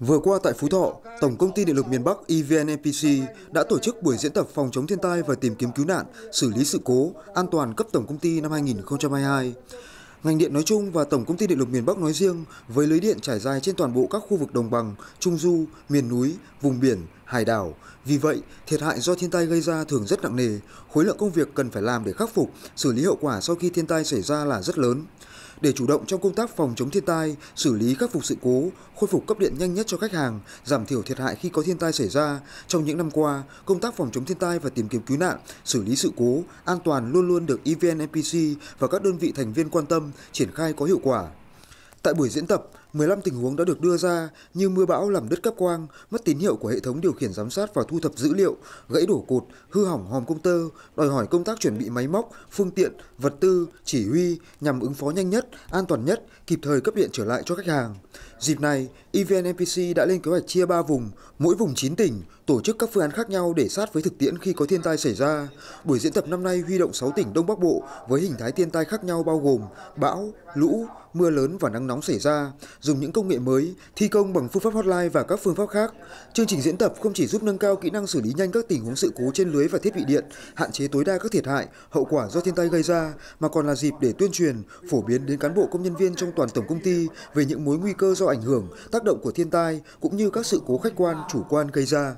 Vừa qua tại Phú Thọ, Tổng công ty Điện lực miền Bắc EVNPC đã tổ chức buổi diễn tập phòng chống thiên tai và tìm kiếm cứu nạn, xử lý sự cố, an toàn cấp tổng công ty năm 2022. Ngành điện nói chung và Tổng công ty Điện lực miền Bắc nói riêng với lưới điện trải dài trên toàn bộ các khu vực đồng bằng, trung du, miền núi, vùng biển, hải đảo. Vì vậy, thiệt hại do thiên tai gây ra thường rất nặng nề, khối lượng công việc cần phải làm để khắc phục, xử lý hậu quả sau khi thiên tai xảy ra là rất lớn. Để chủ động trong công tác phòng chống thiên tai, xử lý khắc phục sự cố, khôi phục cấp điện nhanh nhất cho khách hàng, giảm thiểu thiệt hại khi có thiên tai xảy ra, trong những năm qua, công tác phòng chống thiên tai và tìm kiếm cứu nạn, xử lý sự cố an toàn luôn luôn được EVN NPC và các đơn vị thành viên quan tâm, triển khai có hiệu quả. Tại buổi diễn tập, 15 tình huống đã được đưa ra như mưa bão làm đứt cáp quang, mất tín hiệu của hệ thống điều khiển giám sát và thu thập dữ liệu, gãy đổ cột, hư hỏng hòm công tơ, đòi hỏi công tác chuẩn bị máy móc, phương tiện, vật tư, chỉ huy nhằm ứng phó nhanh nhất, an toàn nhất, kịp thời cấp điện trở lại cho khách hàng. Dịp này, EVNMPC đã lên kế hoạch chia 3 vùng, mỗi vùng 9 tỉnh, tổ chức các phương án khác nhau để sát với thực tiễn khi có thiên tai xảy ra. Buổi diễn tập năm nay huy động 6 tỉnh Đông Bắc Bộ với hình thái thiên tai khác nhau bao gồm bão, lũ, mưa lớn và nắng nóng xảy ra, dùng những công nghệ mới, thi công bằng phương pháp hotline và các phương pháp khác. Chương trình diễn tập không chỉ giúp nâng cao kỹ năng xử lý nhanh các tình huống sự cố trên lưới và thiết bị điện, hạn chế tối đa các thiệt hại, hậu quả do thiên tai gây ra, mà còn là dịp để tuyên truyền, phổ biến đến cán bộ công nhân viên trong toàn tổng công ty về những mối nguy cơ do ảnh hưởng, tác động của thiên tai cũng như các sự cố khách quan, chủ quan gây ra.